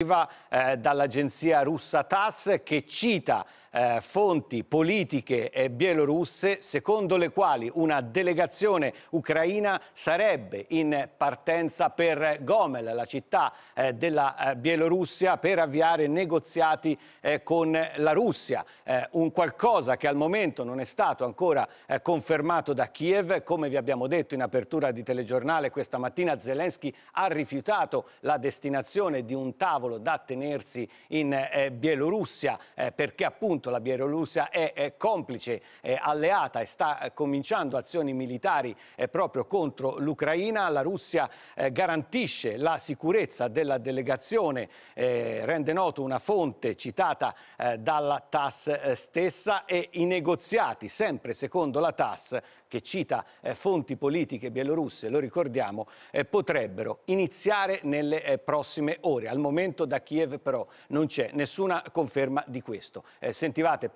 Eh, dall'agenzia russa TASS che cita eh, fonti politiche bielorusse secondo le quali una delegazione ucraina sarebbe in partenza per Gomel, la città eh, della eh, Bielorussia, per avviare negoziati eh, con la Russia. Eh, un qualcosa che al momento non è stato ancora eh, confermato da Kiev. Come vi abbiamo detto in apertura di telegiornale questa mattina, Zelensky ha rifiutato la destinazione di un tavolo da tenersi in Bielorussia perché appunto appunto la Bielorussia è, è complice, è alleata e sta eh, cominciando azioni militari eh, proprio contro l'Ucraina. La Russia eh, garantisce la sicurezza della delegazione, rende noto una fonte citata dalla TAS stessa e i negoziati, sempre secondo la TAS, che cita fonti politiche bielorusse, lo ricordiamo, potrebbero iniziare nelle prossime ore. Al momento da Kiev però non c'è nessuna conferma di questo. Se incentivate